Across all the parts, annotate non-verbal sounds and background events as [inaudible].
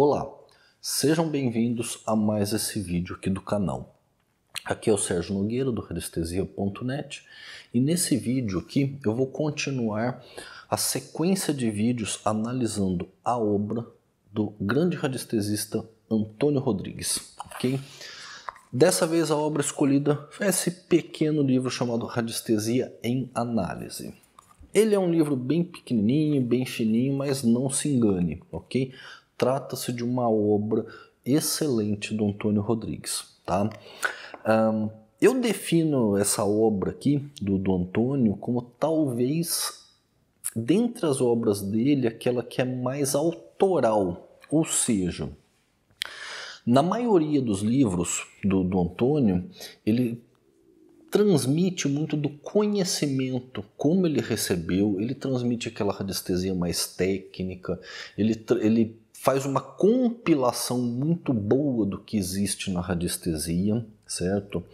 Olá, sejam bem-vindos a mais esse vídeo aqui do canal. Aqui é o Sérgio Nogueira do radiestesia.net e nesse vídeo aqui eu vou continuar a sequência de vídeos analisando a obra do grande radiestesista Antônio Rodrigues, ok? Dessa vez a obra escolhida é esse pequeno livro chamado Radiestesia em Análise. Ele é um livro bem pequenininho, bem fininho, mas não se engane, ok? Trata-se de uma obra excelente do Antônio Rodrigues. Tá? Um, eu defino essa obra aqui, do, do Antônio, como talvez, dentre as obras dele, aquela que é mais autoral. Ou seja, na maioria dos livros do, do Antônio, ele transmite muito do conhecimento, como ele recebeu, ele transmite aquela radiestesia mais técnica, ele, ele faz uma compilação muito boa do que existe na radiestesia, certo?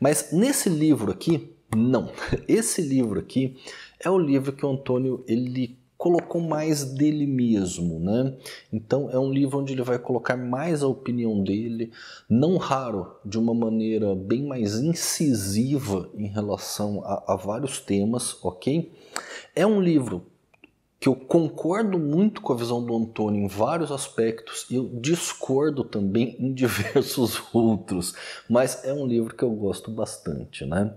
Mas nesse livro aqui, não. [laughs] Esse livro aqui é o livro que o Antônio ele colocou mais dele mesmo, né? Então é um livro onde ele vai colocar mais a opinião dele, não raro, de uma maneira bem mais incisiva em relação a, a vários temas, ok? É um livro que eu concordo muito com a visão do Antônio em vários aspectos e eu discordo também em [laughs] diversos outros, mas é um livro que eu gosto bastante, né?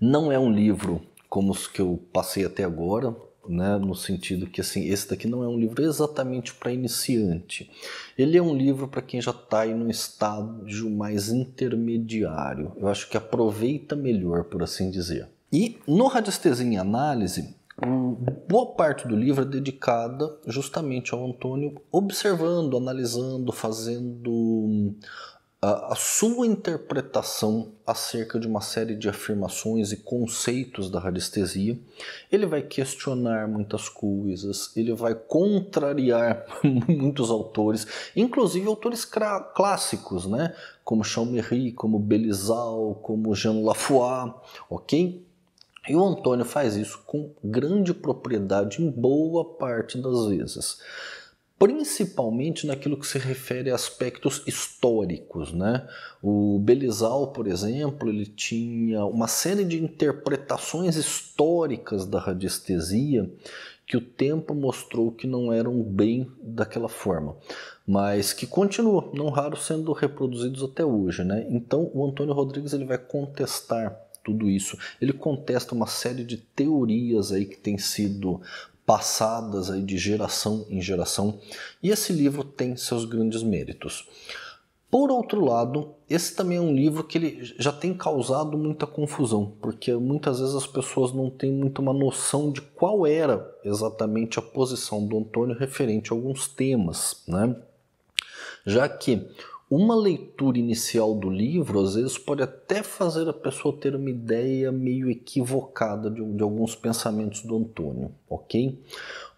Não é um livro como os que eu passei até agora, né, no sentido que assim, esse daqui não é um livro exatamente para iniciante. Ele é um livro para quem já está em um estágio mais intermediário. Eu acho que aproveita melhor, por assim dizer. E no Radiestesia em Análise, boa parte do livro é dedicada justamente ao Antônio observando, analisando, fazendo a, a, sua interpretação acerca de uma série de afirmações e conceitos da radiestesia. Ele vai questionar muitas coisas, ele vai contrariar [laughs] muitos autores, inclusive autores clássicos, né? como Champmery, como Belisal, como Jean Lafoy, ok? E o Antônio faz isso com grande propriedade em boa parte das vezes, principalmente naquilo que se refere a aspectos históricos, né? O Belisal, por exemplo, ele tinha uma série de interpretações históricas da radiestesia que o tempo mostrou que não eram bem daquela forma, mas que continuam, não raro, sendo reproduzidos até hoje, né? Então, o Antônio Rodrigues ele vai contestar tudo isso. Ele contesta uma série de teorias aí que têm sido passadas aí de geração em geração, e esse livro tem seus grandes méritos. Por outro lado, esse também é um livro que ele já tem causado muita confusão, porque muitas vezes as pessoas não têm muito uma noção de qual era exatamente a posição do Antônio referente a alguns temas, né? Já que uma leitura inicial do livro, às vezes, pode até fazer a pessoa ter uma ideia meio equivocada de, de alguns pensamentos do Antônio, ok?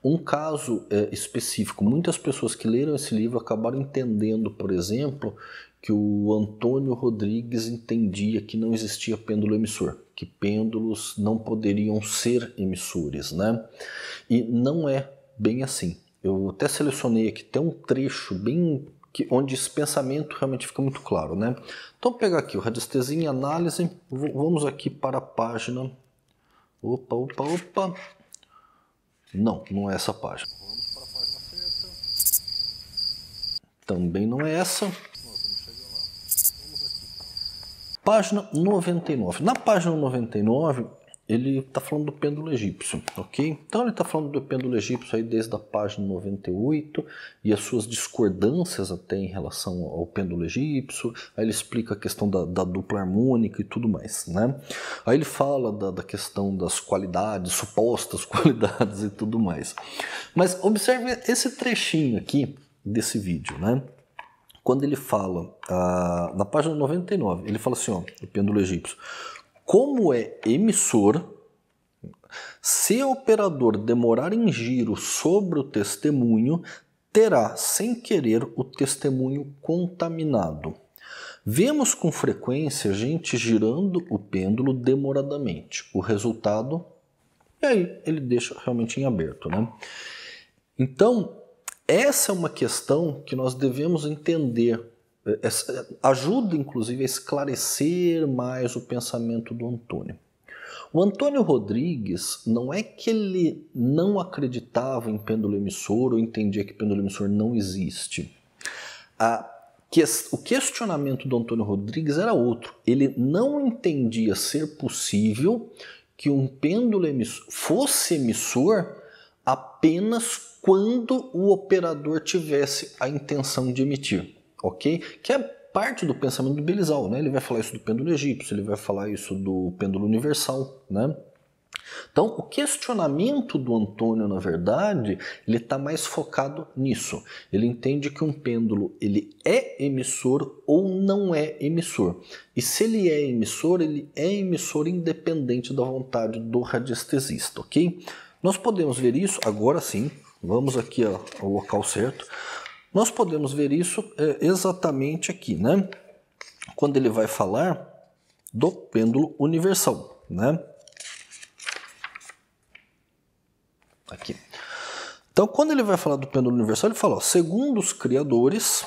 Um caso é, específico, muitas pessoas que leram esse livro acabaram entendendo, por exemplo, que o Antônio Rodrigues entendia que não existia pêndulo emissor, que pêndulos não poderiam ser emissores, né? E não é bem assim. Eu até selecionei aqui até um trecho bem que, onde esse pensamento realmente fica muito claro. Né? Então, pegar aqui o radiestesia em análise, vamos aqui para a página. Opa, opa, opa. Não, não é essa página. Vamos para a página certa. Também não é essa. Página 99. Na página 99, ele está falando do pêndulo egípcio, ok? Então ele está falando do pêndulo egípcio aí desde a página 98 e as suas discordâncias até em relação ao pêndulo egípcio. Aí ele explica a questão da, da dupla harmônica e tudo mais, né? Aí ele fala da, da questão das qualidades, supostas [laughs] qualidades e tudo mais. Mas observe esse trechinho aqui desse vídeo, né? Quando ele fala, ah, na página 99, ele fala assim, ó, o pêndulo egípcio como é emissor, se o operador demorar em giro sobre o testemunho, terá, sem querer, o testemunho contaminado. Vemos com frequência gente girando o pêndulo demoradamente. O resultado, e aí ele deixa realmente em aberto, né? Então, essa é uma questão que nós devemos entender ajuda inclusive a esclarecer mais o pensamento do Antônio. O Antônio Rodrigues não é que ele não acreditava em pêndulo emissor ou entendia que pêndulo emissor não existe. A o questionamento do Antônio Rodrigues era outro. Ele não entendia ser possível que um pêndulo emissor, fosse emissor apenas quando o operador tivesse a intenção de emitir ok? Que é parte do pensamento do Belisal, né? Ele vai falar isso do pêndulo egípcio, ele vai falar isso do pêndulo universal, né? Então, o questionamento do Antônio, na verdade, ele está mais focado nisso. Ele entende que um pêndulo ele é emissor ou não é emissor. E se ele é emissor, ele é emissor independente da vontade do radiestesista, ok? Nós podemos ver isso agora sim. Vamos aqui ao local certo. Nós podemos ver isso é, exatamente aqui, né? Quando ele vai falar do pêndulo universal, né? Aqui. Então, quando ele vai falar do pêndulo universal, ele fala: ó, segundo os criadores,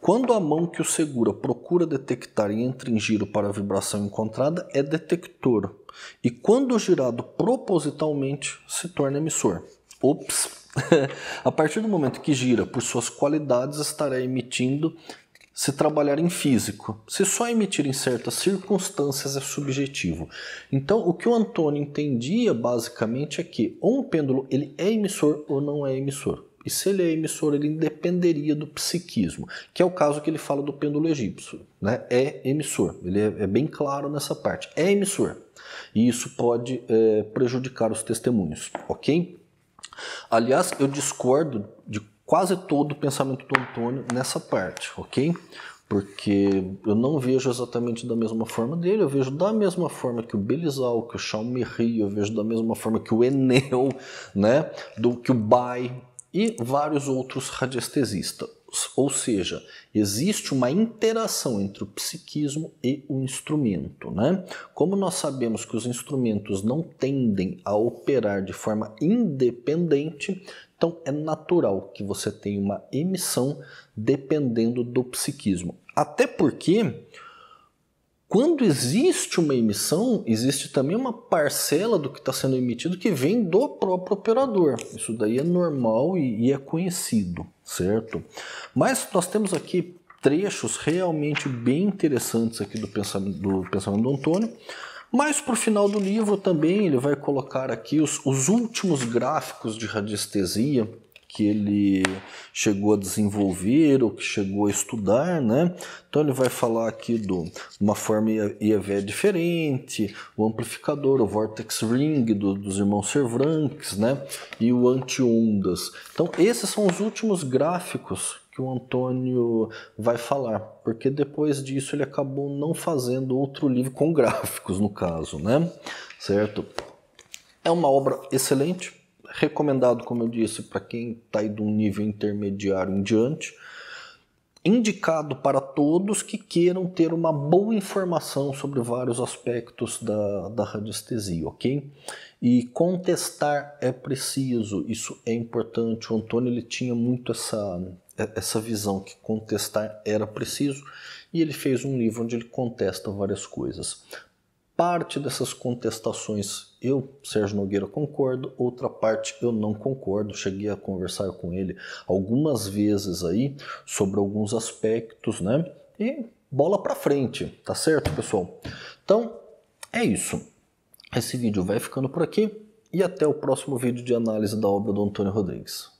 quando a mão que o segura procura detectar e entra em giro para a vibração encontrada, é detector. E quando girado propositalmente, se torna emissor. Ops! [laughs] a partir do momento que gira por suas qualidades, estará emitindo se trabalhar em físico. Se só emitir em certas circunstâncias é subjetivo. Então, o que o Antônio entendia basicamente é que ou um pêndulo ele é emissor ou não é emissor. E se ele é emissor, ele independeria do psiquismo, que é o caso que ele fala do pêndulo egípcio. Né? É emissor, ele é, é bem claro nessa parte. É emissor. E isso pode é, prejudicar os testemunhos, ok? Aliás, eu discordo de quase todo o pensamento do Antônio nessa parte, ok? Porque eu não vejo exatamente da mesma forma dele, eu vejo da mesma forma que o Belizal, que o Chalmerri, eu vejo da mesma forma que o Enel, né? Do que o Bai e vários outros radiestesistas. Ou seja, existe uma interação entre o psiquismo e o instrumento. Né? Como nós sabemos que os instrumentos não tendem a operar de forma independente, então é natural que você tenha uma emissão dependendo do psiquismo. Até porque quando existe uma emissão, existe também uma parcela do que está sendo emitido que vem do próprio operador. Isso daí é normal e, e é conhecido, certo? Mas nós temos aqui trechos realmente bem interessantes aqui do pensamento do, pensamento do Antônio. Mas para o final do livro também ele vai colocar aqui os, os últimos gráficos de radiestesia que ele chegou a desenvolver ou que chegou a estudar, né? Então ele vai falar aqui de uma forma IEV diferente, o amplificador, o vortex ring do, dos irmãos Servranckx, né? E o anti-ondas. Então esses são os últimos gráficos que o Antônio vai falar, porque depois disso ele acabou não fazendo outro livro com gráficos no caso, né? Certo? É uma obra excelente, recomendado, como eu disse, para quem está aí de um nível intermediário em diante, indicado para todos que queiram ter uma boa informação sobre vários aspectos da, da radiestesia, ok? E contestar é preciso, isso é importante. O Antônio ele tinha muito essa, é, essa visão que contestar era preciso e ele fez um livro onde ele contesta várias coisas parte dessas contestações eu, Sérgio Nogueira, concordo, outra parte eu não concordo. Cheguei a conversar com ele algumas vezes aí sobre alguns aspectos, né? E bola para frente, tá certo, pessoal? Então, é isso. Esse vídeo vai ficando por aqui e até o próximo vídeo de análise da obra do Antônio Rodrigues.